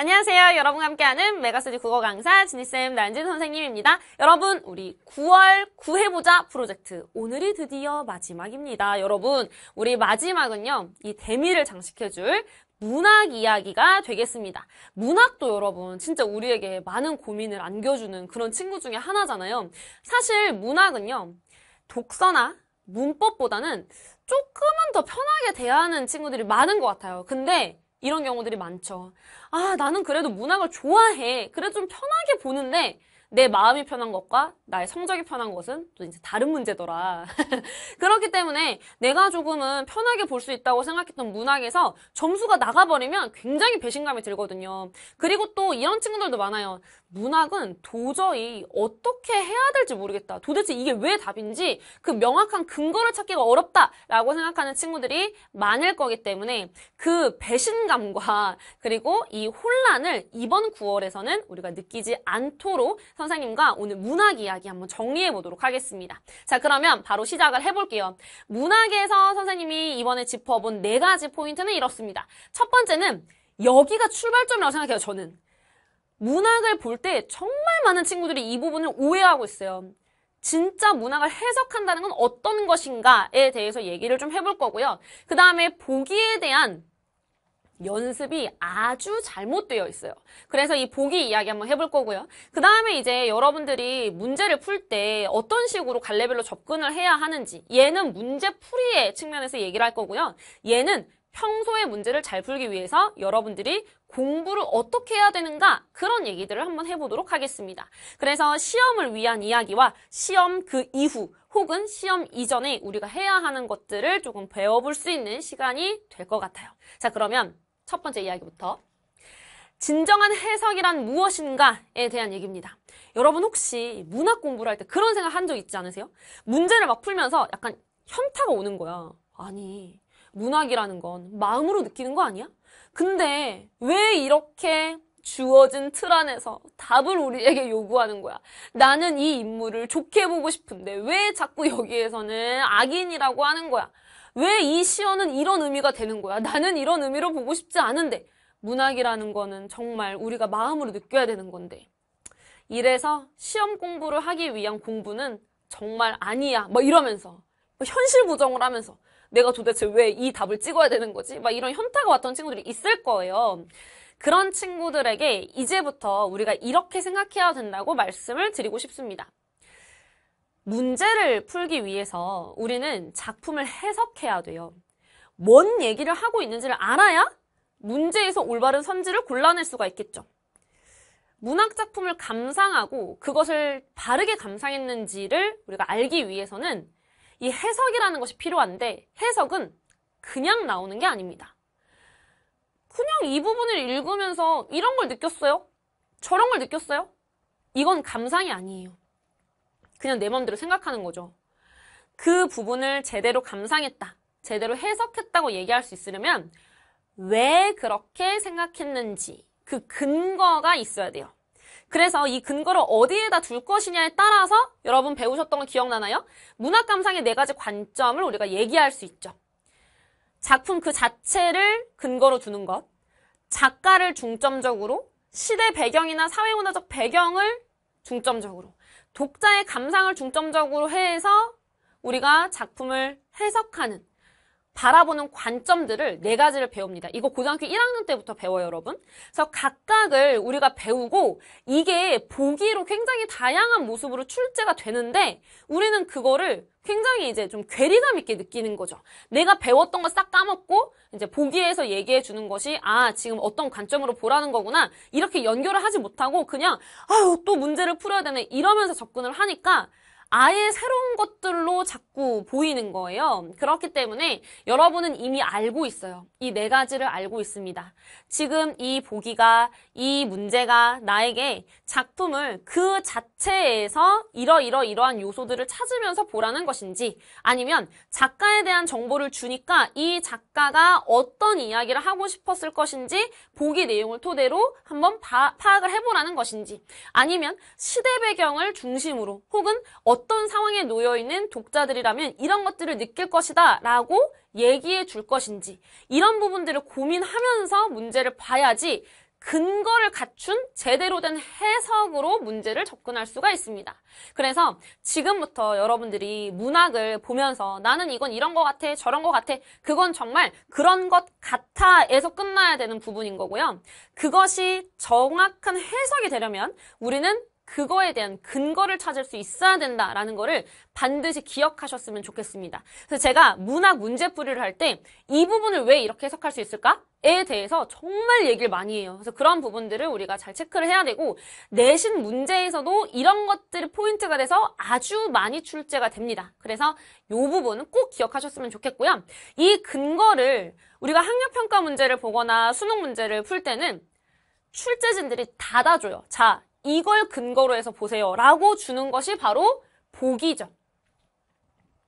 안녕하세요. 여러분과 함께하는 메가스지 국어 강사 지니쌤 난진 선생님입니다. 여러분, 우리 9월 9회보자 프로젝트. 오늘이 드디어 마지막입니다. 여러분, 우리 마지막은요, 이 대미를 장식해줄 문학 이야기가 되겠습니다. 문학도 여러분, 진짜 우리에게 많은 고민을 안겨주는 그런 친구 중에 하나잖아요. 사실 문학은요, 독서나 문법보다는 조금은 더 편하게 대하는 친구들이 많은 것 같아요. 근데 이런 경우들이 많죠. 아, 나는 그래도 문학을 좋아해. 그래도 좀 편하게 보는데 내 마음이 편한 것과 나의 성적이 편한 것은 또 이제 다른 문제더라. 그렇기 때문에 내가 조금은 편하게 볼 수 있다고 생각했던 문학에서 점수가 나가버리면 굉장히 배신감이 들거든요. 그리고 또 이런 친구들도 많아요. 문학은 도저히 어떻게 해야 될지 모르겠다. 도대체 이게 왜 답인지 그 명확한 근거를 찾기가 어렵다라고 생각하는 친구들이 많을 거기 때문에 그 배신감과 그리고 이 혼란을 이번 9월에서는 우리가 느끼지 않도록 선생님과 오늘 문학 이야기 한번 정리해 보도록 하겠습니다. 자, 그러면 바로 시작을 해볼게요. 문학에서 선생님이 이번에 짚어본 네 가지 포인트는 이렇습니다. 첫 번째는 여기가 출발점이라고 생각해요, 저는. 문학을 볼 때 정말 많은 친구들이 이 부분을 오해하고 있어요. 진짜 문학을 해석한다는 건 어떤 것인가에 대해서 얘기를 좀 해볼 거고요. 그 다음에 보기에 대한 연습이 아주 잘못되어 있어요. 그래서 이 보기 이야기 한번 해볼 거고요. 그 다음에 이제 여러분들이 문제를 풀 때 어떤 식으로 갈래별로 접근을 해야 하는지 얘는 문제 풀이의 측면에서 얘기를 할 거고요. 얘는 평소에 문제를 잘 풀기 위해서 여러분들이 공부를 어떻게 해야 되는가 그런 얘기들을 한번 해보도록 하겠습니다. 그래서 시험을 위한 이야기와 시험 그 이후 혹은 시험 이전에 우리가 해야 하는 것들을 조금 배워볼 수 있는 시간이 될 것 같아요. 자 그러면 첫 번째 이야기부터 진정한 해석이란 무엇인가에 대한 얘기입니다. 여러분 혹시 문학 공부를 할 때 그런 생각 한 적 있지 않으세요? 문제를 막 풀면서 약간 현타가 오는 거야. 아니 문학이라는 건 마음으로 느끼는 거 아니야? 근데 왜 이렇게 주어진 틀 안에서 답을 우리에게 요구하는 거야. 나는 이 인물을 좋게 보고 싶은데 왜 자꾸 여기에서는 악인이라고 하는 거야? 왜 이 시어는 이런 의미가 되는 거야? 나는 이런 의미로 보고 싶지 않은데 문학이라는 거는 정말 우리가 마음으로 느껴야 되는 건데. 이래서 시험 공부를 하기 위한 공부는 정말 아니야. 뭐 이러면서 뭐 현실 부정을 하면서 내가 도대체 왜 이 답을 찍어야 되는 거지? 막 이런 현타가 왔던 친구들이 있을 거예요. 그런 친구들에게 이제부터 우리가 이렇게 생각해야 된다고 말씀을 드리고 싶습니다. 문제를 풀기 위해서 우리는 작품을 해석해야 돼요. 뭔 얘기를 하고 있는지를 알아야 문제에서 올바른 선지를 골라낼 수가 있겠죠. 문학 작품을 감상하고 그것을 바르게 감상했는지를 우리가 알기 위해서는 이 해석이라는 것이 필요한데 해석은 그냥 나오는 게 아닙니다. 그냥 이 부분을 읽으면서 이런 걸 느꼈어요? 저런 걸 느꼈어요? 이건 감상이 아니에요. 그냥 내 마음대로 생각하는 거죠. 그 부분을 제대로 감상했다, 제대로 해석했다고 얘기할 수 있으려면 왜 그렇게 생각했는지 그 근거가 있어야 돼요. 그래서 이 근거를 어디에다 둘 것이냐에 따라서 여러분 배우셨던 거 기억나나요? 문학 감상의 네 가지 관점을 우리가 얘기할 수 있죠. 작품 그 자체를 근거로 두는 것, 작가를 중점적으로, 시대 배경이나 사회문화적 배경을 중점적으로, 독자의 감상을 중점적으로 해서 우리가 작품을 해석하는 바라보는 관점들을 네 가지를 배웁니다. 이거 고등학교 1학년 때부터 배워요, 여러분. 그래서 각각을 우리가 배우고 이게 보기로 굉장히 다양한 모습으로 출제가 되는데 우리는 그거를 굉장히 이제 좀 괴리감 있게 느끼는 거죠. 내가 배웠던 거 싹 까먹고 이제 보기에서 얘기해 주는 것이 아 지금 어떤 관점으로 보라는 거구나 이렇게 연결을 하지 못하고 그냥 아유 또 문제를 풀어야 되네 이러면서 접근을 하니까 아예 새로운 것들로 자꾸 보이는 거예요. 그렇기 때문에 여러분은 이미 알고 있어요. 이 네 가지를 알고 있습니다. 지금 이 보기가, 이 문제가 나에게 작품을 그 자체에서 이러이러 이러한 요소들을 찾으면서 보라는 것인지 아니면 작가에 대한 정보를 주니까 이 작가가 어떤 이야기를 하고 싶었을 것인지 보기 내용을 토대로 한번 파, 악을 해보라는 것인지 아니면 시대 배경을 중심으로 혹은 어 어떤 상황에 놓여있는 독자들이라면 이런 것들을 느낄 것이다 라고 얘기해 줄 것인지 이런 부분들을 고민하면서 문제를 봐야지 근거를 갖춘 제대로 된 해석으로 문제를 접근할 수가 있습니다. 그래서 지금부터 여러분들이 문학을 보면서 나는 이건 이런 것 같아, 저런 것 같아, 그건 정말 그런 것 같아에서 끝나야 되는 부분인 거고요. 그것이 정확한 해석이 되려면 우리는 그거에 대한 근거를 찾을 수 있어야 된다라는 거를 반드시 기억하셨으면 좋겠습니다. 그래서 제가 문학 문제풀이를 할 때 이 부분을 왜 이렇게 해석할 수 있을까? 에 대해서 정말 얘기를 많이 해요. 그래서 그런 부분들을 우리가 잘 체크를 해야 되고 내신 문제에서도 이런 것들이 포인트가 돼서 아주 많이 출제가 됩니다. 그래서 이 부분은 꼭 기억하셨으면 좋겠고요. 이 근거를 우리가 학력평가 문제를 보거나 수능 문제를 풀 때는 출제진들이 닫아줘요. 자, 이걸 근거로 해서 보세요. 라고 주는 것이 바로 보기죠.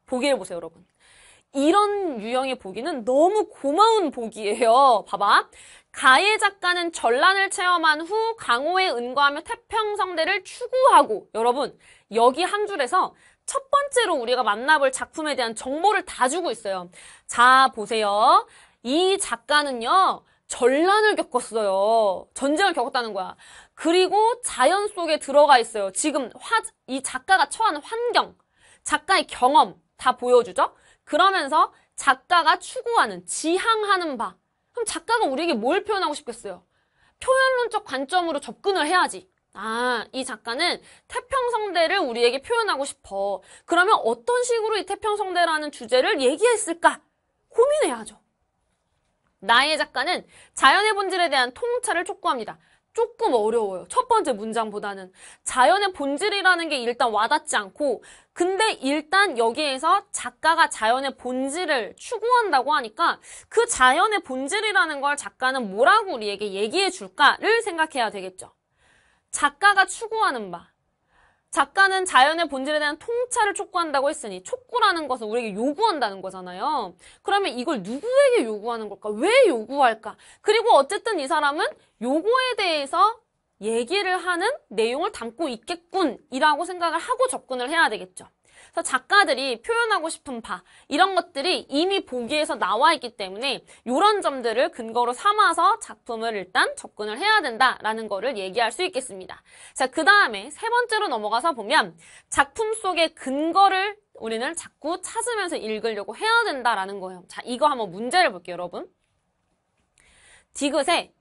보기를 보세요, 여러분. 이런 유형의 보기는 너무 고마운 보기예요. 봐봐. 가해 작가는 전란을 체험한 후 강호에 은거하며 태평성대를 추구하고 여러분 여기 한 줄에서 첫 번째로 우리가 만나볼 작품에 대한 정보를 다 주고 있어요. 자 보세요. 이 작가는요 전란을 겪었어요. 전쟁을 겪었다는 거야. 그리고 자연 속에 들어가 있어요. 지금 화, 이 작가가 처한 환경, 작가의 경험 다 보여주죠. 그러면서 작가가 추구하는, 지향하는 바. 그럼 작가가 우리에게 뭘 표현하고 싶겠어요? 표현론적 관점으로 접근을 해야지. 아, 이 작가는 태평성대를 우리에게 표현하고 싶어. 그러면 어떤 식으로 이 태평성대라는 주제를 얘기했을까? 고민해야죠. 나의 작가는 자연의 본질에 대한 통찰을 촉구합니다. 조금 어려워요. 첫 번째 문장보다는. 자연의 본질이라는 게 일단 와닿지 않고, 근데 일단 여기에서 작가가 자연의 본질을 추구한다고 하니까, 그 자연의 본질이라는 걸 작가는 뭐라고 우리에게 얘기해 줄까를 생각해야 되겠죠. 작가가 추구하는 바, 작가는 자연의 본질에 대한 통찰을 촉구한다고 했으니 촉구라는 것은 우리에게 요구한다는 거잖아요. 그러면 이걸 누구에게 요구하는 걸까? 왜 요구할까? 그리고 어쨌든 이 사람은 요거에 대해서 얘기를 하는 내용을 담고 있겠군이라고 생각을 하고 접근을 해야 되겠죠. 그래서 작가들이 표현하고 싶은 바 이런 것들이 이미 보기에서 나와 있기 때문에 이런 점들을 근거로 삼아서 작품을 일단 접근을 해야 된다라는 거를 얘기할 수 있겠습니다. 자, 그 다음에 세 번째로 넘어가서 보면 작품 속의 근거를 우리는 자꾸 찾으면서 읽으려고 해야 된다라는 거예요. 자, 이거 한번 문제를 볼게요, 여러분. 디귿에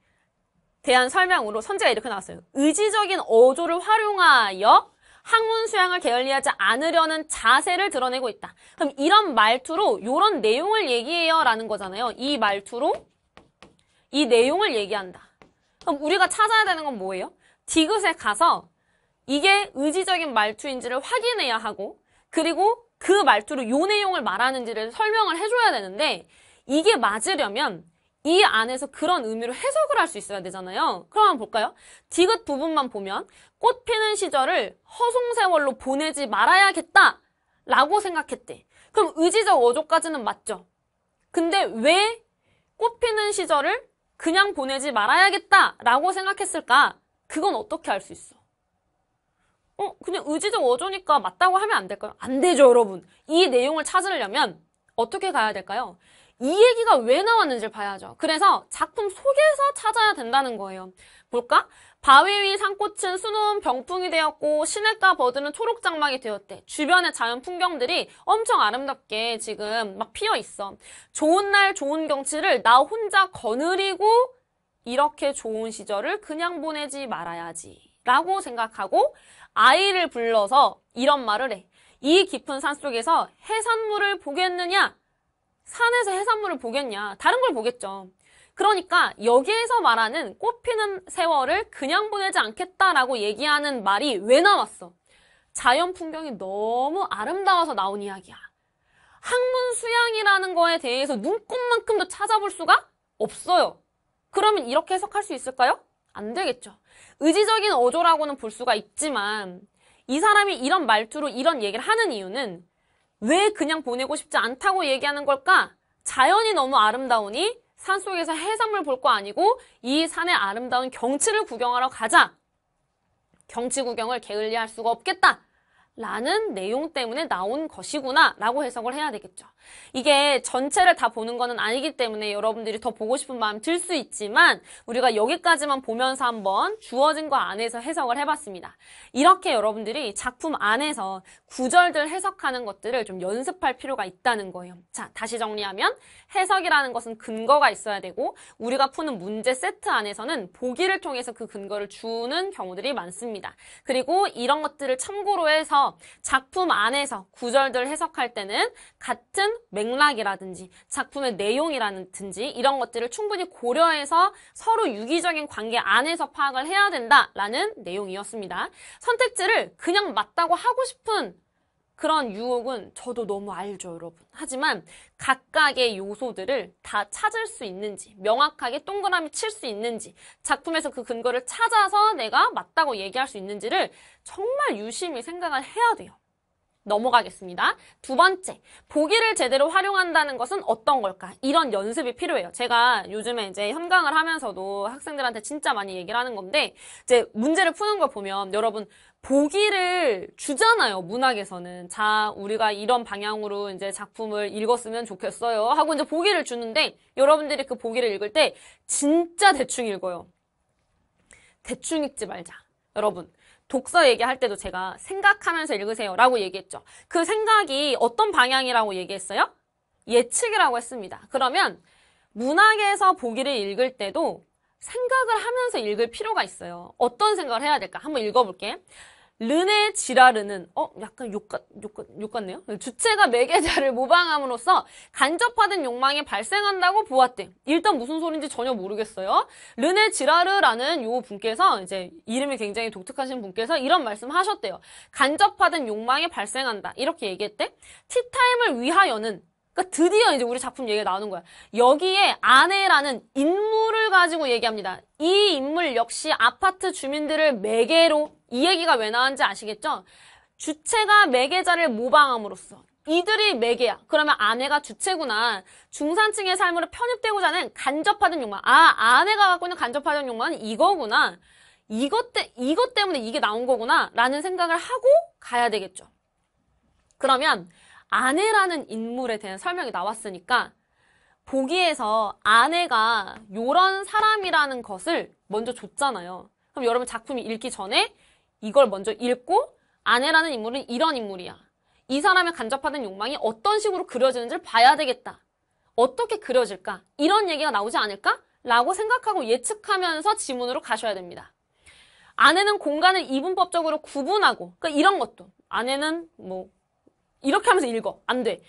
대한 설명으로 선제가 이렇게 나왔어요. 의지적인 어조를 활용하여 학문 수양을 게을리하지 않으려는 자세를 드러내고 있다. 그럼 이런 말투로 이런 내용을 얘기해요 라는 거잖아요. 이 말투로 이 내용을 얘기한다. 그럼 우리가 찾아야 되는 건 뭐예요? 디귿에 가서 이게 의지적인 말투인지를 확인해야 하고 그리고 그 말투로 요 내용을 말하는지를 설명을 해줘야 되는데 이게 맞으려면 이 안에서 그런 의미로 해석을 할 수 있어야 되잖아요. 그럼 한번 볼까요? 디귿 부분만 보면 꽃 피는 시절을 허송세월로 보내지 말아야겠다 라고 생각했대. 그럼 의지적 어조까지는 맞죠. 근데 왜 꽃 피는 시절을 그냥 보내지 말아야겠다 라고 생각했을까? 그건 어떻게 알 수 있어? 어, 그냥 의지적 어조니까 맞다고 하면 안 될까요? 안 되죠, 여러분. 이 내용을 찾으려면 어떻게 가야 될까요? 이 얘기가 왜 나왔는지 를 봐야죠. 그래서 작품 속에서 찾아야 된다는 거예요. 볼까? 바위 위 산꽃은 수놓은 병풍이 되었고 시냇가 버드는 초록 장막이 되었대. 주변의 자연 풍경들이 엄청 아름답게 지금 막 피어 있어. 좋은 날 좋은 경치를 나 혼자 거느리고 이렇게 좋은 시절을 그냥 보내지 말아야지. 라고 생각하고 아이를 불러서 이런 말을 해. 이 깊은 산 속에서 해산물을 보겠느냐? 산에서 해산물을 보겠냐. 다른 걸 보겠죠. 그러니까 여기에서 말하는 꽃피는 세월을 그냥 보내지 않겠다라고 얘기하는 말이 왜 나왔어? 자연 풍경이 너무 아름다워서 나온 이야기야. 학문 수양이라는 거에 대해서 눈꽃만큼도 찾아볼 수가 없어요. 그러면 이렇게 해석할 수 있을까요? 안 되겠죠. 의지적인 어조라고는 볼 수가 있지만 이 사람이 이런 말투로 이런 얘기를 하는 이유는 왜 그냥 보내고 싶지 않다고 얘기하는 걸까? 자연이 너무 아름다우니 산속에서 해산물 볼 거 아니고 이 산의 아름다운 경치를 구경하러 가자. 경치 구경을 게을리할 수가 없겠다. 라는 내용 때문에 나온 것이구나 라고 해석을 해야 되겠죠. 이게 전체를 다 보는 거는 아니기 때문에 여러분들이 더 보고 싶은 마음 들 수 있지만 우리가 여기까지만 보면서 한번 주어진 거 안에서 해석을 해봤습니다. 이렇게 여러분들이 작품 안에서 구절들 해석하는 것들을 좀 연습할 필요가 있다는 거예요. 자, 다시 정리하면 해석이라는 것은 근거가 있어야 되고 우리가 푸는 문제 세트 안에서는 보기를 통해서 그 근거를 주는 경우들이 많습니다. 그리고 이런 것들을 참고로 해서 그래서 작품 안에서 구절들 해석할 때는 같은 맥락이라든지 작품의 내용이라든지 이런 것들을 충분히 고려해서 서로 유기적인 관계 안에서 파악을 해야 된다라는 내용이었습니다. 선택지를 그냥 맞다고 하고 싶은 그런 유혹은 저도 너무 알죠, 여러분. 하지만 각각의 요소들을 다 찾을 수 있는지, 명확하게 동그라미 칠 수 있는지, 작품에서 그 근거를 찾아서 내가 맞다고 얘기할 수 있는지를 정말 유심히 생각을 해야 돼요. 넘어가겠습니다. 두 번째, 보기를 제대로 활용한다는 것은 어떤 걸까? 이런 연습이 필요해요. 제가 요즘에 이제 현강을 하면서도 학생들한테 진짜 많이 얘기를 하는 건데, 이제 문제를 푸는 걸 보면 여러분 보기를 주잖아요, 문학에서는. 자, 우리가 이런 방향으로 이제 작품을 읽었으면 좋겠어요. 하고 이제 보기를 주는데, 여러분들이 그 보기를 읽을 때, 진짜 대충 읽어요. 대충 읽지 말자. 여러분. 독서 얘기할 때도 제가 생각하면서 읽으세요. 라고 얘기했죠. 그 생각이 어떤 방향이라고 얘기했어요? 예측이라고 했습니다. 그러면, 문학에서 보기를 읽을 때도 생각을 하면서 읽을 필요가 있어요. 어떤 생각을 해야 될까? 한번 읽어볼게. 르네 지라르는 어 약간 욕같 욕같 욕같네요. 주체가 매개자를 모방함으로써 간접화된 욕망이 발생한다고 보았대. 일단 무슨 소린지 전혀 모르겠어요. 르네 지라르라는 요 분께서 이제 이름이 굉장히 독특하신 분께서 이런 말씀하셨대요. 간접화된 욕망이 발생한다 이렇게 얘기했대. 티타임을 위하여는 그러니까 드디어 이제 우리 작품 얘기가 나오는 거야. 여기에 아내라는 인물을 가지고 얘기합니다. 이 인물 역시 아파트 주민들을 매개로 이 얘기가 왜 나왔는지 아시겠죠? 주체가 매개자를 모방함으로써 이들이 매개야. 그러면 아내가 주체구나. 중산층의 삶으로 편입되고자 하는 간접하던 욕망. 아, 아내가 갖고 있는 간접하던 욕망은 이거구나. 이것, 때, 이것 때문에 이게 나온 거구나. 라는 생각을 하고 가야 되겠죠. 그러면 아내라는 인물에 대한 설명이 나왔으니까 보기에서 아내가 요런 사람이라는 것을 먼저 줬잖아요. 그럼 여러분 작품이 읽기 전에 이걸 먼저 읽고 아내라는 인물은 이런 인물이야. 이 사람의 간접하는 욕망이 어떤 식으로 그려지는지를 봐야 되겠다. 어떻게 그려질까? 이런 얘기가 나오지 않을까? 라고 생각하고 예측하면서 지문으로 가셔야 됩니다. 아내는 공간을 이분법적으로 구분하고, 그러니까 이런 것도. 아내는 뭐 이렇게 하면서 읽어. 안 돼.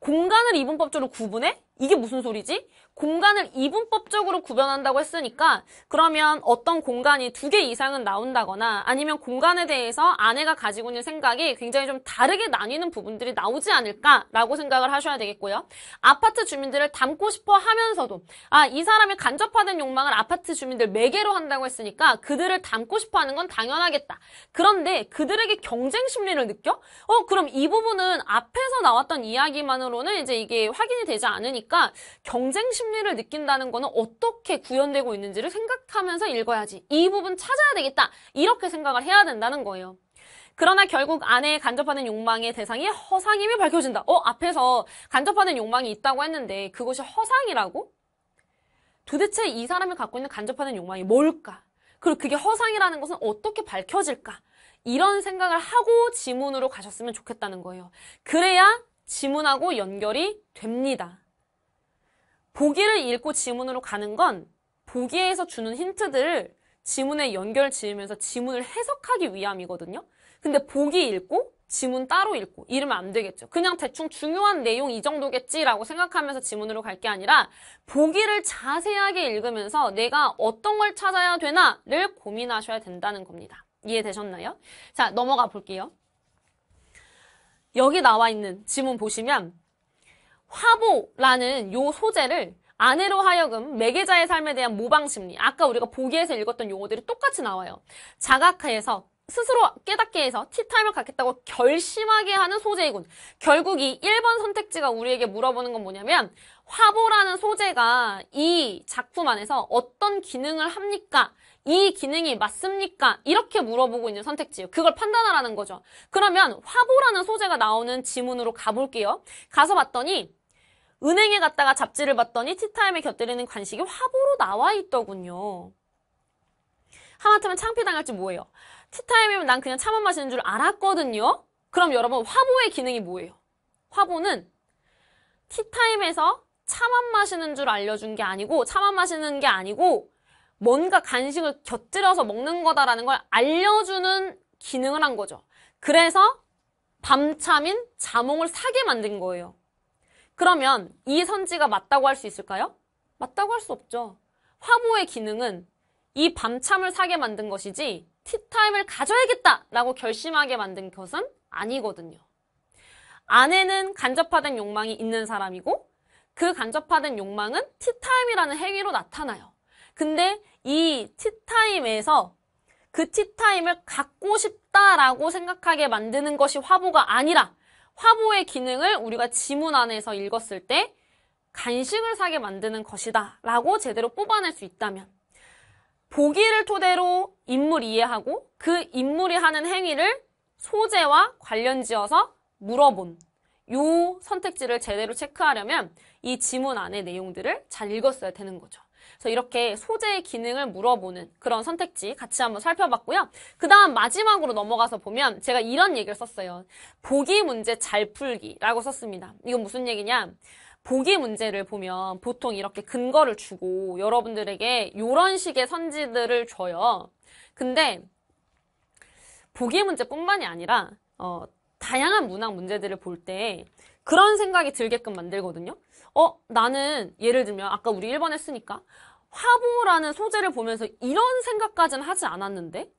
공간을 이분법적으로 구분해? 이게 무슨 소리지? 공간을 이분법적으로 구별한다고 했으니까 그러면 어떤 공간이 두 개 이상은 나온다거나 아니면 공간에 대해서 아내가 가지고 있는 생각이 굉장히 좀 다르게 나뉘는 부분들이 나오지 않을까라고 생각을 하셔야 되겠고요. 아파트 주민들을 닮고 싶어 하면서도 아, 이 사람의 간접화된 욕망을 아파트 주민들 매개로 한다고 했으니까 그들을 닮고 싶어 하는 건 당연하겠다. 그런데 그들에게 경쟁 심리를 느껴? 어, 그럼 이 부분은 앞에서 나왔던 이야기만으로는 이제 이게 확인이 되지 않으니까 경쟁 심리 심리를 느낀다는 거는 어떻게 구현되고 있는지를 생각하면서 읽어야지. 이 부분 찾아야 되겠다. 이렇게 생각을 해야 된다는 거예요. 그러나 결국 아내에 간접하는 욕망의 대상이 허상임이 밝혀진다. 어, 앞에서 간접하는 욕망이 있다고 했는데 그것이 허상이라고? 도대체 이 사람이 갖고 있는 간접하는 욕망이 뭘까? 그리고 그게 허상이라는 것은 어떻게 밝혀질까? 이런 생각을 하고 지문으로 가셨으면 좋겠다는 거예요. 그래야 지문하고 연결이 됩니다. 보기를 읽고 지문으로 가는 건 보기에서 주는 힌트들을 지문에 연결 지으면서 지문을 해석하기 위함이거든요. 근데 보기 읽고 지문 따로 읽고 이러면 안 되겠죠. 그냥 대충 중요한 내용 이 정도겠지라고 생각하면서 지문으로 갈 게 아니라 보기를 자세하게 읽으면서 내가 어떤 걸 찾아야 되나를 고민하셔야 된다는 겁니다. 이해되셨나요? 자, 넘어가 볼게요. 여기 나와 있는 지문 보시면 화보라는 요 소재를 아내로 하여금 매개자의 삶에 대한 모방 심리, 아까 우리가 보기에서 읽었던 용어들이 똑같이 나와요. 자각하에서 스스로 깨닫게 해서 티타임을 갖겠다고 결심하게 하는 소재이군. 결국 이 1번 선택지가 우리에게 물어보는 건 뭐냐면 화보라는 소재가 이 작품 안에서 어떤 기능을 합니까? 이 기능이 맞습니까? 이렇게 물어보고 있는 선택지예요. 그걸 판단하라는 거죠. 그러면 화보라는 소재가 나오는 지문으로 가볼게요. 가서 봤더니 은행에 갔다가 잡지를 봤더니 티타임에 곁들이는 간식이 화보로 나와 있더군요. 하마터면 창피당할지 뭐예요. 티타임이면 난 그냥 차만 마시는 줄 알았거든요. 그럼 여러분 화보의 기능이 뭐예요? 화보는 티타임에서 차만 마시는 줄 알려준 게 아니고 차만 마시는 게 아니고 뭔가 간식을 곁들여서 먹는 거다라는 걸 알려주는 기능을 한 거죠. 그래서 밤참인 자몽을 사게 만든 거예요. 그러면 이 선지가 맞다고 할 수 있을까요? 맞다고 할 수 없죠. 화보의 기능은 이 밤참을 사게 만든 것이지 티타임을 가져야겠다 라고 결심하게 만든 것은 아니거든요. 아내는 간접화된 욕망이 있는 사람이고 그 간접화된 욕망은 티타임이라는 행위로 나타나요. 근데 이 티타임에서 그 티타임을 갖고 싶다라고 생각하게 만드는 것이 화보가 아니라 화보의 기능을 우리가 지문 안에서 읽었을 때 간식을 사게 만드는 것이다 라고 제대로 뽑아낼 수 있다면 보기를 토대로 인물 이해하고 그 인물이 하는 행위를 소재와 관련 지어서 물어본 요 선택지를 제대로 체크하려면 이 지문 안의 내용들을 잘 읽었어야 되는 거죠. 그래서 이렇게 소재의 기능을 물어보는 그런 선택지 같이 한번 살펴봤고요. 그 다음 마지막으로 넘어가서 보면 제가 이런 얘기를 썼어요. 보기 문제 잘 풀기라고 썼습니다. 이건 무슨 얘기냐? 보기 문제를 보면 보통 이렇게 근거를 주고 여러분들에게 이런 식의 선지들을 줘요. 근데 보기 문제뿐만이 아니라 어, 다양한 문학 문제들을 볼 때 그런 생각이 들게끔 만들거든요. 어, 나는 예를 들면 아까 우리 1번 했으니까 화보라는 소재를 보면서 이런 생각까지는 하지 않았는데?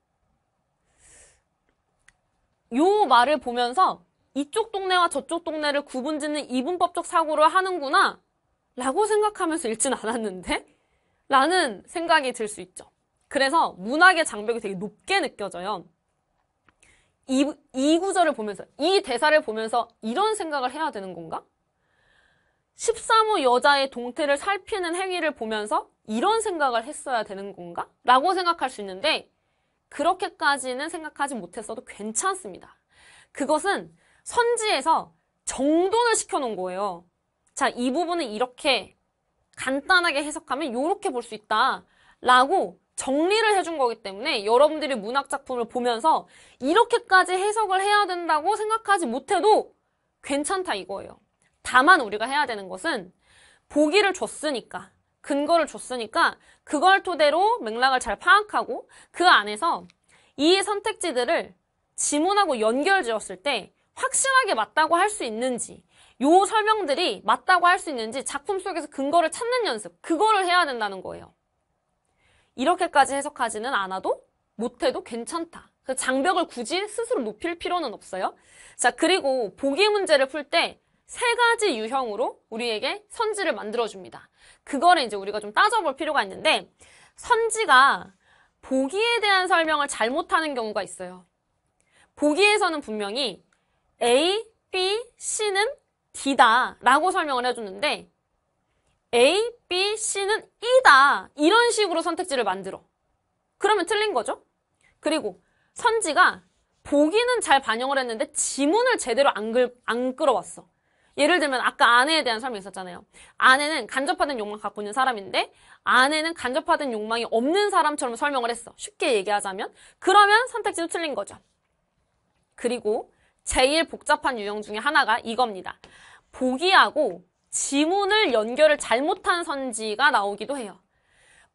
요 말을 보면서 이쪽 동네와 저쪽 동네를 구분 짓는 이분법적 사고를 하는구나 라고 생각하면서 읽진 않았는데? 라는 생각이 들 수 있죠. 그래서 문학의 장벽이 되게 높게 느껴져요. 이, 이 구절을 보면서, 이 대사를 보면서 이런 생각을 해야 되는 건가? 13호 여자의 동태를 살피는 행위를 보면서 이런 생각을 했어야 되는 건가? 라고 생각할 수 있는데 그렇게까지는 생각하지 못했어도 괜찮습니다. 그것은 선지에서 정돈을 시켜놓은 거예요. 자, 이 부분은 이렇게 간단하게 해석하면 이렇게 볼 수 있다. 라고 정리를 해준 거기 때문에 여러분들이 문학작품을 보면서 이렇게까지 해석을 해야 된다고 생각하지 못해도 괜찮다 이거예요. 다만 우리가 해야 되는 것은 보기를 줬으니까 근거를 줬으니까 그걸 토대로 맥락을 잘 파악하고 그 안에서 이 선택지들을 지문하고 연결 지었을 때 확실하게 맞다고 할 수 있는지 요 설명들이 맞다고 할 수 있는지 작품 속에서 근거를 찾는 연습 그거를 해야 된다는 거예요. 이렇게까지 해석하지는 않아도 못해도 괜찮다. 그 장벽을 굳이 스스로 높일 필요는 없어요. 자 그리고 보기 문제를 풀 때 세 가지 유형으로 우리에게 선지를 만들어줍니다. 그거를 이제 우리가 좀 따져볼 필요가 있는데 선지가 보기에 대한 설명을 잘못하는 경우가 있어요. 보기에서는 분명히 A, B, C는 D다 라고 설명을 해줬는데 A, B, C는 E다 이런 식으로 선택지를 만들어. 그러면 틀린 거죠. 그리고 선지가 보기는 잘 반영을 했는데 지문을 제대로 안, 글, 안 끌어왔어. 예를 들면 아까 아내에 대한 설명 있었잖아요. 아내는 간접화된 욕망 갖고 있는 사람인데 아내는 간접화된 욕망이 없는 사람처럼 설명을 했어. 쉽게 얘기하자면 그러면 선택지도 틀린 거죠. 그리고 제일 복잡한 유형 중에 하나가 이겁니다. 보기하고 지문을 연결을 잘못한 선지가 나오기도 해요.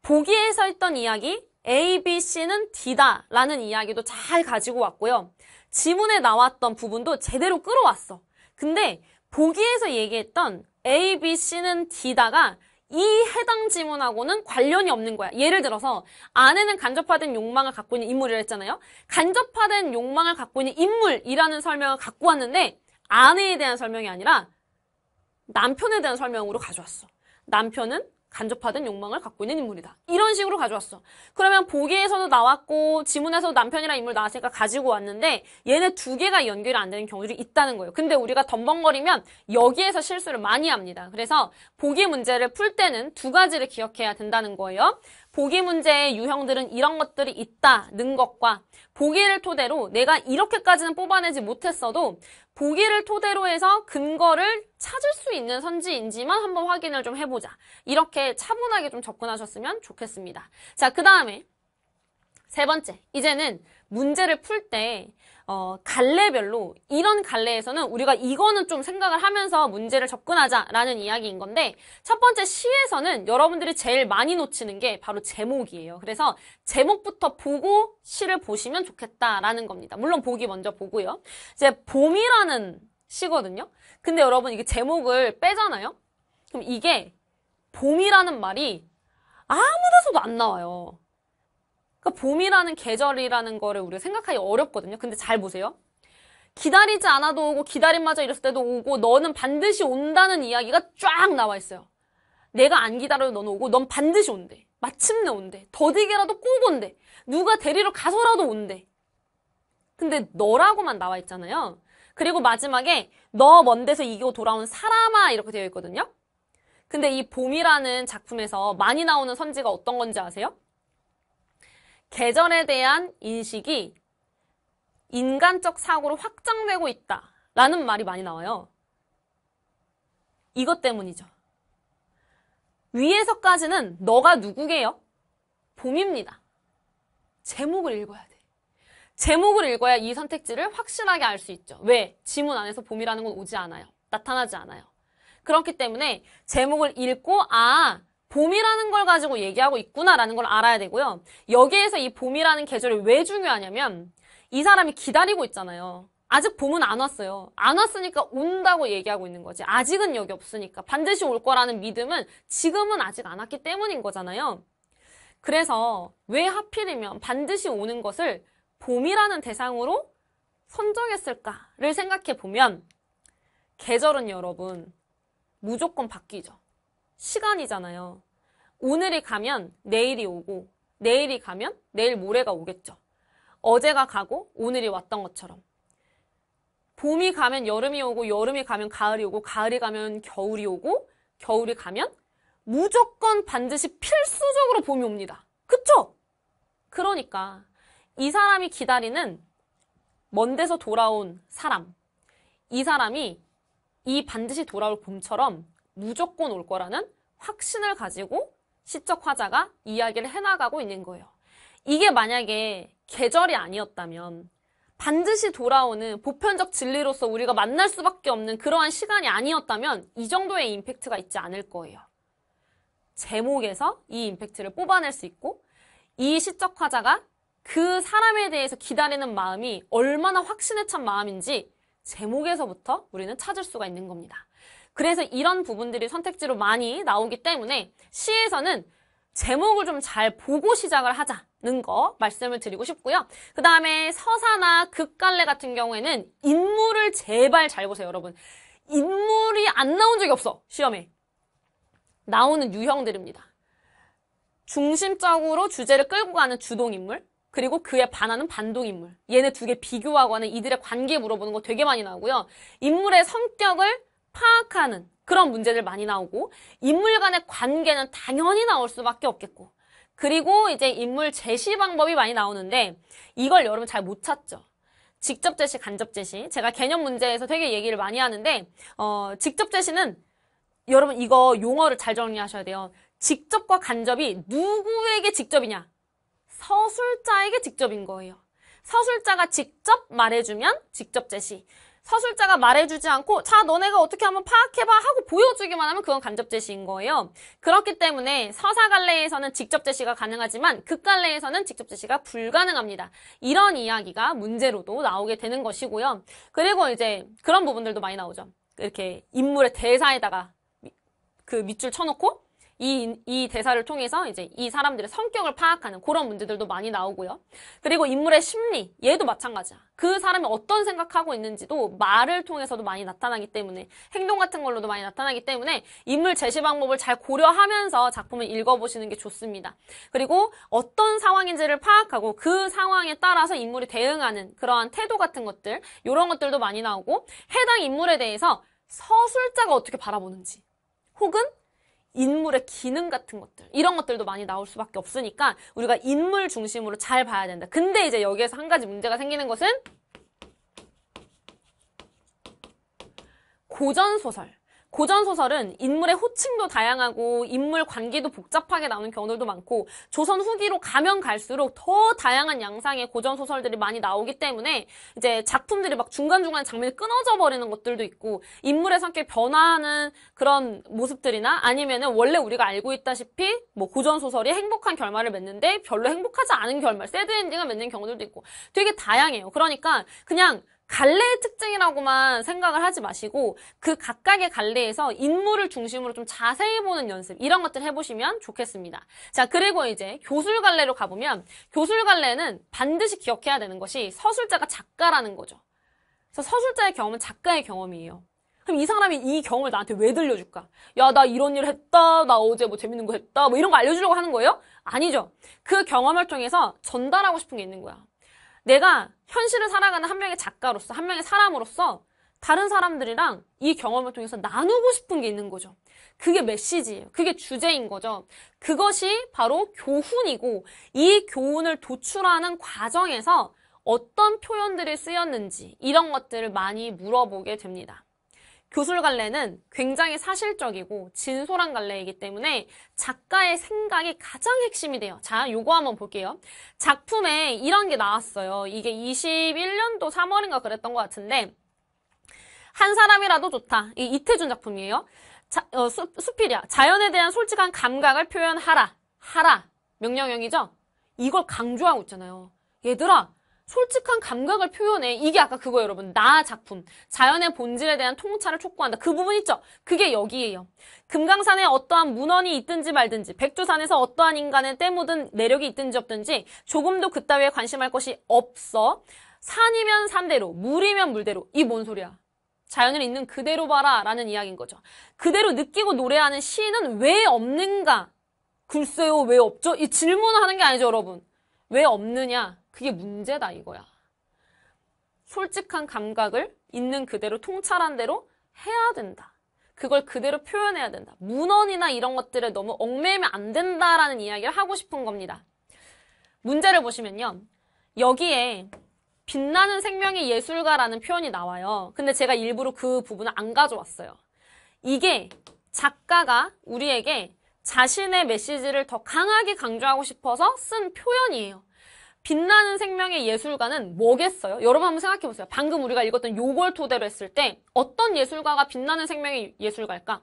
보기에서 했던 이야기 A, B, C는 D다 라는 이야기도 잘 가지고 왔고요. 지문에 나왔던 부분도 제대로 끌어왔어. 근데 보기에서 얘기했던 A, B, C는 D다가 이 e 해당 지문하고는 관련이 없는 거야. 예를 들어서 아내는 간접화된 욕망을 갖고 있는 인물이라 했잖아요. 간접화된 욕망을 갖고 있는 인물이라는 설명을 갖고 왔는데 아내에 대한 설명이 아니라 남편에 대한 설명으로 가져왔어. 남편은 간접화된 욕망을 갖고 있는 인물이다. 이런 식으로 가져왔어. 그러면 보기에서도 나왔고 지문에서 도 남편이랑 인물 나왔으니까 가지고 왔는데 얘네 두 개가 연결이 안 되는 경우들이 있다는 거예요. 근데 우리가 덤벙거리면 여기에서 실수를 많이 합니다. 그래서 보기 문제를 풀 때는 두 가지를 기억해야 된다는 거예요. 보기 문제의 유형들은 이런 것들이 있다는 것과 보기를 토대로 내가 이렇게까지는 뽑아내지 못했어도 보기를 토대로 해서 근거를 찾을 수 있는 선지인지만 한번 확인을 좀 해보자. 이렇게 차분하게 좀 접근하셨으면 좋겠습니다. 자, 그 다음에 세 번째, 이제는 문제를 풀때 어, 갈래별로 이런 갈래에서는 우리가 이거는 좀 생각을 하면서 문제를 접근하자라는 이야기인 건데 첫 번째 시에서는 여러분들이 제일 많이 놓치는 게 바로 제목이에요. 그래서 제목부터 보고 시를 보시면 좋겠다라는 겁니다. 물론 보기 먼저 보고요. 이제 봄이라는 시거든요. 근데 여러분 이게 제목을 빼잖아요. 그럼 이게 봄이라는 말이 아무 데서도 안 나와요. 그러니까 봄이라는 계절이라는 거를 우리가 생각하기 어렵거든요. 근데 잘 보세요. 기다리지 않아도 오고 기다림마저 이랬을 때도 오고 너는 반드시 온다는 이야기가 쫙 나와 있어요. 내가 안 기다려도 너는 오고 넌 반드시 온대. 마침내 온대. 더디게라도 꼭 온대. 누가 데리러 가서라도 온대. 근데 너라고만 나와 있잖아요. 그리고 마지막에 너먼 데서 이기고 돌아온 사람아 이렇게 되어 있거든요. 근데 이 봄이라는 작품에서 많이 나오는 선지가 어떤 건지 아세요? 계절에 대한 인식이 인간적 사고로 확장되고 있다. 라는 말이 많이 나와요. 이것 때문이죠. 위에서까지는 너가 누구게요? 봄입니다. 제목을 읽어야 돼. 제목을 읽어야 이 선택지를 확실하게 알 수 있죠. 왜? 지문 안에서 봄이라는 건 오지 않아요. 나타나지 않아요. 그렇기 때문에 제목을 읽고, 아, 봄이라는 걸 가지고 얘기하고 있구나라는 걸 알아야 되고요. 여기에서 이 봄이라는 계절이 왜 중요하냐면 이 사람이 기다리고 있잖아요. 아직 봄은 안 왔어요. 안 왔으니까 온다고 얘기하고 있는 거지. 아직은 여기 없으니까. 반드시 올 거라는 믿음은 지금은 아직 안 왔기 때문인 거잖아요. 그래서 왜 하필이면 반드시 오는 것을 봄이라는 대상으로 선정했을까를 생각해 보면 계절은 여러분 무조건 바뀌죠. 시간이잖아요. 오늘이 가면 내일이 오고, 내일이 가면 내일 모레가 오겠죠. 어제가 가고, 오늘이 왔던 것처럼. 봄이 가면 여름이 오고, 여름이 가면 가을이 오고, 가을이 가면 겨울이 오고, 겨울이 가면 무조건 반드시 필수적으로 봄이 옵니다. 그쵸? 그러니까 이 사람이 기다리는 먼 데서 돌아온 사람, 이 사람이 이 반드시 돌아올 봄처럼 무조건 올 거라는 확신을 가지고 시적 화자가 이야기를 해나가고 있는 거예요. 이게 만약에 계절이 아니었다면 반드시 돌아오는 보편적 진리로서 우리가 만날 수밖에 없는 그러한 시간이 아니었다면 이 정도의 임팩트가 있지 않을 거예요. 제목에서 이 임팩트를 뽑아낼 수 있고 이 시적 화자가 그 사람에 대해서 기다리는 마음이 얼마나 확신에 찬 마음인지 제목에서부터 우리는 찾을 수가 있는 겁니다. 그래서 이런 부분들이 선택지로 많이 나오기 때문에 시에서는 제목을 좀 잘 보고 시작을 하자는 거 말씀을 드리고 싶고요. 그 다음에 서사나 극갈래 같은 경우에는 인물을 제발 잘 보세요, 여러분. 인물이 안 나온 적이 없어, 시험에. 나오는 유형들입니다. 중심적으로 주제를 끌고 가는 주동인물, 그리고 그에 반하는 반동인물. 얘네 두 개 비교하고 하는 이들의 관계 물어보는 거 되게 많이 나오고요. 인물의 성격을 파악하는 그런 문제들 많이 나오고 인물 간의 관계는 당연히 나올 수밖에 없겠고 그리고 이제 인물 제시 방법이 많이 나오는데 이걸 여러분 잘 못 찾죠. 직접 제시, 간접 제시. 제가 개념 문제에서 되게 얘기를 많이 하는데 어, 직접 제시는 여러분 이거 용어를 잘 정리하셔야 돼요. 직접과 간접이 누구에게 직접이냐? 서술자에게 직접인 거예요. 서술자가 직접 말해주면 직접 제시. 서술자가 말해주지 않고 자 너네가 어떻게 한번 파악해봐 하고 보여주기만 하면 그건 간접 제시인 거예요. 그렇기 때문에 서사 갈래에서는 직접 제시가 가능하지만 극 갈래에서는 직접 제시가 불가능합니다. 이런 이야기가 문제로도 나오게 되는 것이고요. 그리고 이제 그런 부분들도 많이 나오죠. 이렇게 인물의 대사에다가 그 밑줄 쳐놓고 이, 이 대사를 통해서 이제 이 사람들의 성격을 파악하는 그런 문제들도 많이 나오고요. 그리고 인물의 심리, 얘도 마찬가지야. 그 사람이 어떤 생각하고 있는지도 말을 통해서도 많이 나타나기 때문에 행동 같은 걸로도 많이 나타나기 때문에 인물 제시 방법을 잘 고려하면서 작품을 읽어보시는 게 좋습니다. 그리고 어떤 상황인지를 파악하고 그 상황에 따라서 인물이 대응하는 그러한 태도 같은 것들, 이런 것들도 많이 나오고 해당 인물에 대해서 서술자가 어떻게 바라보는지 혹은 인물의 기능 같은 것들 이런 것들도 많이 나올 수밖에 없으니까 우리가 인물 중심으로 잘 봐야 된다. 근데 이제 여기에서 한 가지 문제가 생기는 것은 고전 소설 고전 소설은 인물의 호칭도 다양하고 인물 관계도 복잡하게 나오는 경우들도 많고 조선 후기로 가면 갈수록 더 다양한 양상의 고전 소설들이 많이 나오기 때문에 이제 작품들이 막 중간중간 장면이 끊어져 버리는 것들도 있고 인물의 성격 이 변화하는 그런 모습들이나 아니면은 원래 우리가 알고 있다시피 뭐 고전 소설이 행복한 결말을 맺는데 별로 행복하지 않은 결말, 새드 엔딩을 맺는 경우들도 있고 되게 다양해요. 그러니까 그냥 갈래의 특징이라고만 생각을 하지 마시고 그 각각의 갈래에서 인물을 중심으로 좀 자세히 보는 연습 이런 것들 해보시면 좋겠습니다. 자 그리고 이제 교술 갈래로 가보면 교술 갈래는 반드시 기억해야 되는 것이 서술자가 작가라는 거죠. 그래서 서술자의 경험은 작가의 경험이에요. 그럼 이 사람이 이 경험을 나한테 왜 들려줄까? 야, 나 이런 일 했다. 나 어제 뭐 재밌는 거 했다. 뭐 이런 거 알려주려고 하는 거예요? 아니죠. 그 경험을 통해서 전달하고 싶은 게 있는 거야. 내가 현실을 살아가는 한 명의 작가로서, 한 명의 사람으로서 다른 사람들이랑 이 경험을 통해서 나누고 싶은 게 있는 거죠. 그게 메시지예요. 그게 주제인 거죠. 그것이 바로 교훈이고 이 교훈을 도출하는 과정에서 어떤 표현들이 쓰였는지 이런 것들을 많이 물어보게 됩니다. 교술 갈래는 굉장히 사실적이고 진솔한 갈래이기 때문에 작가의 생각이 가장 핵심이 돼요. 자, 요거 한번 볼게요. 작품에 이런 게 나왔어요. 이게 21년도 3월인가 그랬던 것 같은데 한 사람이라도 좋다. 이 이태준 작품이에요. 자, 어, 수, 수필이야. 자연에 대한 솔직한 감각을 표현하라. 하라. 명령형이죠? 이걸 강조하고 있잖아요. 얘들아, 솔직한 감각을 표현해. 이게 아까 그거 여러분. 나 작품. 자연의 본질에 대한 통찰을 촉구한다. 그 부분 있죠? 그게 여기에요. 금강산에 어떠한 문헌이 있든지 말든지, 백두산에서 어떠한 인간의 때묻은 매력이 있든지 없든지, 조금도 그따위에 관심할 것이 없어. 산이면 산대로, 물이면 물대로. 이 뭔 소리야? 자연을 있는 그대로 봐라. 라는 이야기인 거죠. 그대로 느끼고 노래하는 시인은 왜 없는가? 글쎄요, 왜 없죠? 이 질문을 하는 게 아니죠, 여러분. 왜 없느냐? 그게 문제다 이거야. 솔직한 감각을 있는 그대로 통찰한 대로 해야 된다. 그걸 그대로 표현해야 된다. 문헌이나 이런 것들을 너무 얽매이면 안 된다라는 이야기를 하고 싶은 겁니다. 문제를 보시면요. 여기에 빛나는 생명의 예술가라는 표현이 나와요. 근데 제가 일부러 그 부분을 안 가져왔어요. 이게 작가가 우리에게 자신의 메시지를 더 강하게 강조하고 싶어서 쓴 표현이에요. 빛나는 생명의 예술가는 뭐겠어요? 여러분 한번 생각해보세요. 방금 우리가 읽었던 요걸 토대로 했을 때 어떤 예술가가 빛나는 생명의 예술가일까?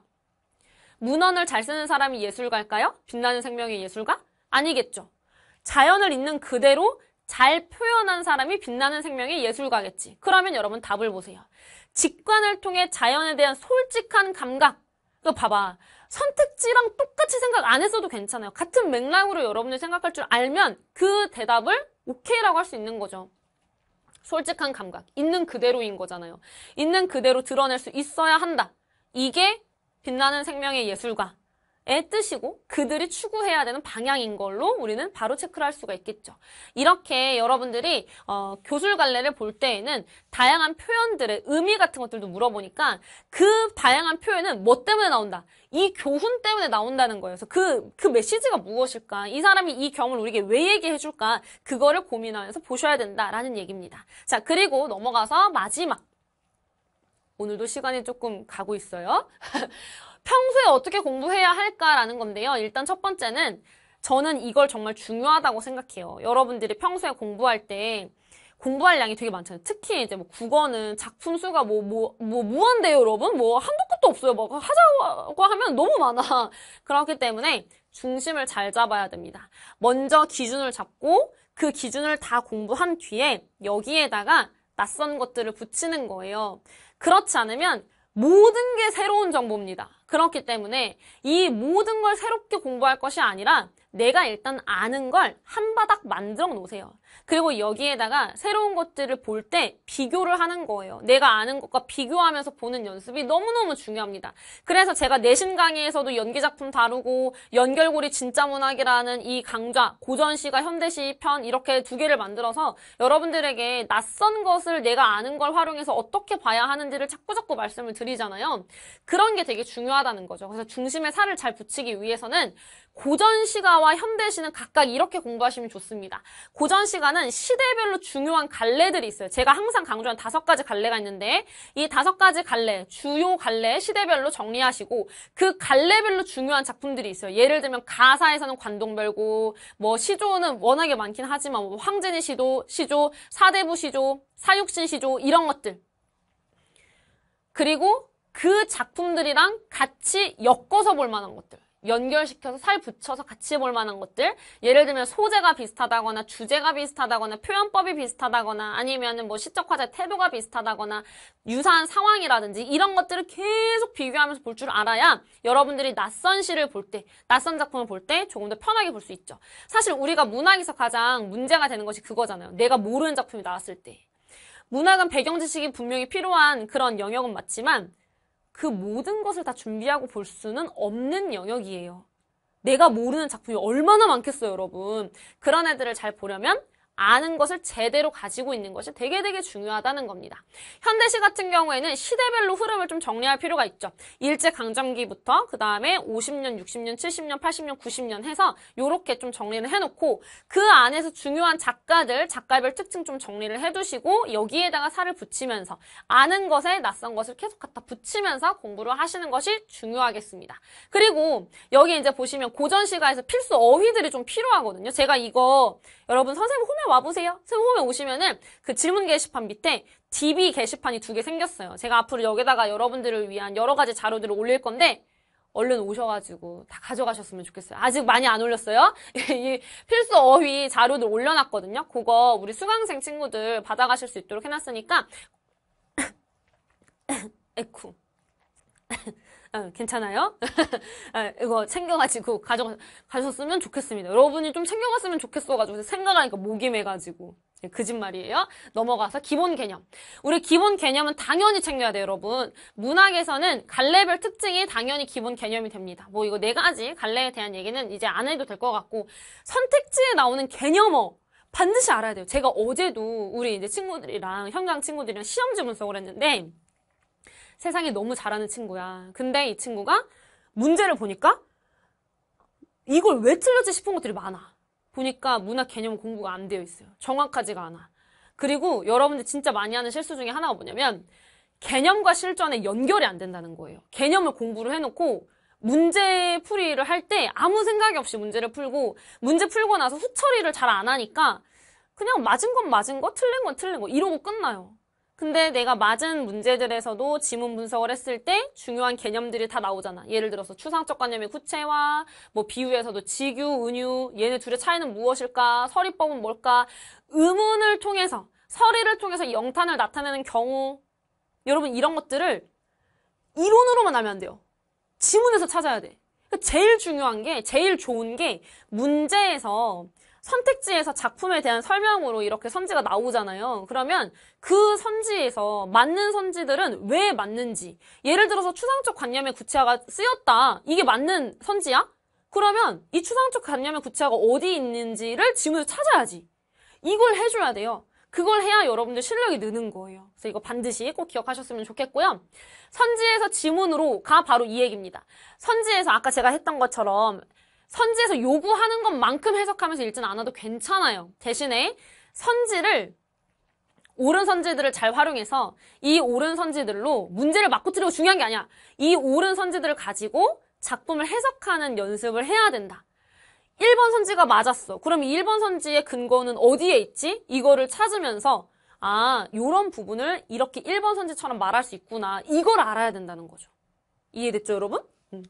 문헌을 잘 쓰는 사람이 예술가일까요? 빛나는 생명의 예술가? 아니겠죠. 자연을 있는 그대로 잘 표현한 사람이 빛나는 생명의 예술가겠지. 그러면 여러분 답을 보세요. 직관을 통해 자연에 대한 솔직한 감각. 이거 봐봐. 선택지랑 똑같이 생각 안 했어도 괜찮아요. 같은 맥락으로 여러분이 생각할 줄 알면 그 대답을 오케이라고 할 수 있는 거죠. 솔직한 감각, 있는 그대로인 거잖아요. 있는 그대로 드러낼 수 있어야 한다. 이게 빛나는 생명의 예술가 의 뜻이고 그들이 추구해야 되는 방향인 걸로 우리는 바로 체크를 할 수가 있겠죠. 이렇게 여러분들이 어, 교술 관례를 볼 때에는 다양한 표현들의 의미 같은 것들도 물어보니까 그 다양한 표현은 뭐 때문에 나온다? 이 교훈 때문에 나온다는 거예요. 그래서 그, 그 메시지가 무엇일까? 이 사람이 이 경험을 우리에게 왜 얘기해줄까? 그거를 고민하면서 보셔야 된다라는 얘기입니다. 자, 그리고 넘어가서 마지막. 오늘도 시간이 조금 가고 있어요. 평소에 어떻게 공부해야 할까라는 건데요. 일단 첫 번째는 저는 이걸 정말 중요하다고 생각해요. 여러분들이 평소에 공부할 때 공부할 양이 되게 많잖아요. 특히 이제 뭐 국어는 작품 수가 뭐, 뭐, 뭐, 무한대요, 여러분? 뭐, 한도 끝도 없어요. 뭐, 하자고 하면 너무 많아. 그렇기 때문에 중심을 잘 잡아야 됩니다. 먼저 기준을 잡고 그 기준을 다 공부한 뒤에 여기에다가 낯선 것들을 붙이는 거예요. 그렇지 않으면 모든 게 새로운 정보입니다. 그렇기 때문에 이 모든 걸 새롭게 공부할 것이 아니라 내가 일단 아는 걸 한 바닥 만들어 놓으세요. 그리고 여기에다가 새로운 것들을 볼 때 비교를 하는 거예요. 내가 아는 것과 비교하면서 보는 연습이 너무너무 중요합니다. 그래서 제가 내신 강의에서도 연기작품 다루고 연결고리 진짜 문학이라는 이 강좌, 고전시가 현대시 편 이렇게 두 개를 만들어서 여러분들에게 낯선 것을 내가 아는 걸 활용해서 어떻게 봐야 하는지를 자꾸자꾸 말씀을 드리잖아요. 그런 게 되게 중요하다는 거죠. 그래서 중심에 살을 잘 붙이기 위해서는 고전시가와 현대시는 각각 이렇게 공부하시면 좋습니다. 고전시가 올라가는 시대별로 중요한 갈래들이 있어요. 제가 항상 강조한 다섯 가지 갈래가 있는데 이 다섯 가지 갈래, 주요 갈래 시대별로 정리하시고 그 갈래별로 중요한 작품들이 있어요. 예를 들면 가사에서는 관동별고 뭐 시조는 워낙에 많긴 하지만 뭐 황제니 시도, 시조, 사대부 시조, 사육신 시조 이런 것들. 그리고 그 작품들이랑 같이 엮어서 볼 만한 것들. 연결시켜서 살 붙여서 같이 볼 만한 것들 예를 들면 소재가 비슷하다거나 주제가 비슷하다거나 표현법이 비슷하다거나 아니면은 뭐 시적 화제 태도가 비슷하다거나 유사한 상황이라든지 이런 것들을 계속 비교하면서 볼 줄 알아야 여러분들이 낯선 시를 볼 때 낯선 작품을 볼 때 조금 더 편하게 볼 수 있죠 사실 우리가 문학에서 가장 문제가 되는 것이 그거잖아요 내가 모르는 작품이 나왔을 때 문학은 배경 지식이 분명히 필요한 그런 영역은 맞지만 그 모든 것을 다 준비하고 볼 수는 없는 영역이에요. 내가 모르는 작품이 얼마나 많겠어요, 여러분. 그런 애들을 잘 보려면 아는 것을 제대로 가지고 있는 것이 되게 되게 중요하다는 겁니다. 현대시 같은 경우에는 시대별로 흐름을 좀 정리할 필요가 있죠. 일제강점기부터 그 다음에 50년, 60년, 70년, 80년, 90년 해서 이렇게 좀 정리를 해놓고 그 안에서 중요한 작가들, 작가별 특징 좀 정리를 해두시고 여기에다가 살을 붙이면서 아는 것에 낯선 것을 계속 갖다 붙이면서 공부를 하시는 것이 중요하겠습니다. 그리고 여기 이제 보시면 고전시가에서 필수 어휘들이 좀 필요하거든요. 제가 이거 여러분 선생님 호명 와보세요. 스무고에 오시면은 그 질문 게시판 밑에 DB 게시판이 두 개 생겼어요. 제가 앞으로 여기다가 여러분들을 위한 여러 가지 자료들을 올릴 건데, 얼른 오셔가지고 다 가져가셨으면 좋겠어요. 아직 많이 안 올렸어요? 이 필수 어휘 자료들 올려놨거든요. 그거 우리 수강생 친구들 받아가실 수 있도록 해놨으니까, 에쿠. 아, 괜찮아요? 아, 이거 챙겨가지고 가져, 가셨으면 좋겠습니다. 여러분이 좀 챙겨갔으면 좋겠어가지고 생각하니까 목이 메가지고 그짓말이에요. 네, 넘어가서 기본 개념. 우리 기본 개념은 당연히 챙겨야 돼요, 여러분. 문학에서는 갈래별 특징이 당연히 기본 개념이 됩니다. 뭐 이거 네 가지 갈래에 대한 얘기는 이제 안 해도 될 것 같고 선택지에 나오는 개념어 반드시 알아야 돼요. 제가 어제도 우리 이제 친구들이랑 현장 친구들이랑 시험지 분석그랬는데 세상에 너무 잘하는 친구야. 근데 이 친구가 문제를 보니까 이걸 왜 틀렸지 싶은 것들이 많아. 보니까 문학 개념 공부가 안 되어 있어요. 정확하지가 않아. 그리고 여러분들 진짜 많이 하는 실수 중에 하나가 뭐냐면 개념과 실전의 연결이 안 된다는 거예요. 개념을 공부를 해놓고 문제 풀이를 할 때 아무 생각이 없이 문제를 풀고 문제 풀고 나서 후처리를 잘 안 하니까 그냥 맞은 건 맞은 거, 틀린 건 틀린 거 이러고 끝나요. 근데 내가 맞은 문제들에서도 지문 분석을 했을 때 중요한 개념들이 다 나오잖아. 예를 들어서 추상적 관념의 구체화, 뭐 비유에서도 직유, 은유, 얘네 둘의 차이는 무엇일까, 서리법은 뭘까, 의문을 통해서, 서리를 통해서 영탄을 나타내는 경우, 여러분 이런 것들을 이론으로만 알면 안 돼요. 지문에서 찾아야 돼. 그러니까 제일 중요한 게, 제일 좋은 게 문제에서 선택지에서 작품에 대한 설명으로 이렇게 선지가 나오잖아요. 그러면 그 선지에서 맞는 선지들은 왜 맞는지 예를 들어서 추상적 관념의 구체화가 쓰였다. 이게 맞는 선지야? 그러면 이 추상적 관념의 구체화가 어디 있는지를 지문을 찾아야지. 이걸 해줘야 돼요. 그걸 해야 여러분들 실력이 느는 거예요. 그래서 이거 반드시 꼭 기억하셨으면 좋겠고요. 선지에서 지문으로가 바로 이 얘기입니다. 선지에서 아까 제가 했던 것처럼 선지에서 요구하는 것만큼 해석하면서 읽진 않아도 괜찮아요. 대신에 선지를 옳은 선지들을 잘 활용해서 이 옳은 선지들로 문제를 맞고 틀리고 중요한 게 아니야. 이 옳은 선지들을 가지고 작품을 해석하는 연습을 해야 된다. 1번 선지가 맞았어. 그럼 이 1번 선지의 근거는 어디에 있지? 이거를 찾으면서 아, 요런 부분을 이렇게 1번 선지처럼 말할 수 있구나. 이걸 알아야 된다는 거죠. 이해됐죠, 여러분? 음.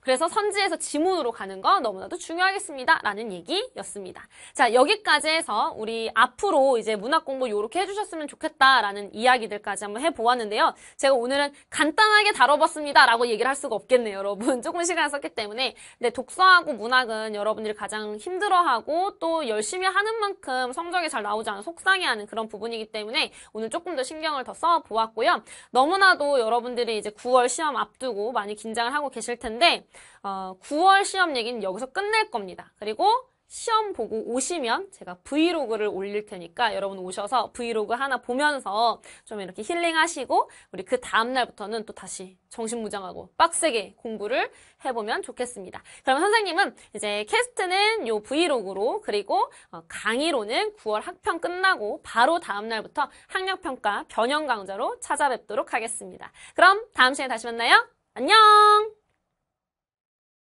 그래서 선지에서 지문으로 가는 건 너무나도 중요하겠습니다. 라는 얘기였습니다. 자, 여기까지 해서 우리 앞으로 이제 문학 공부 요렇게 해주셨으면 좋겠다라는 이야기들까지 한번 해보았는데요. 제가 오늘은 간단하게 다뤄봤습니다. 라고 얘기를 할 수가 없겠네요, 여러분. 조금 시간을 썼기 때문에. 근데 독서하고 문학은 여러분들이 가장 힘들어하고 또 열심히 하는 만큼 성적이 잘 나오지 않아 속상해하는 그런 부분이기 때문에 오늘 조금 더 신경을 더 써보았고요. 너무나도 여러분들이 이제 9월 시험 앞두고 많이 긴장을 하고 계실 텐데 있는데 어, 9월 시험 얘기는 여기서 끝낼 겁니다. 그리고 시험 보고 오시면 제가 브이로그를 올릴 테니까 여러분 오셔서 브이로그 하나 보면서 좀 이렇게 힐링하시고 우리 그 다음날부터는 또 다시 정신무장하고 빡세게 공부를 해보면 좋겠습니다. 그럼 선생님은 이제 캐스트는 요 브이로그로 그리고 어, 강의로는 9월 학평 끝나고 바로 다음날부터 학력평가 변형 강좌로 찾아뵙도록 하겠습니다. 그럼 다음 시간에 다시 만나요. 안녕!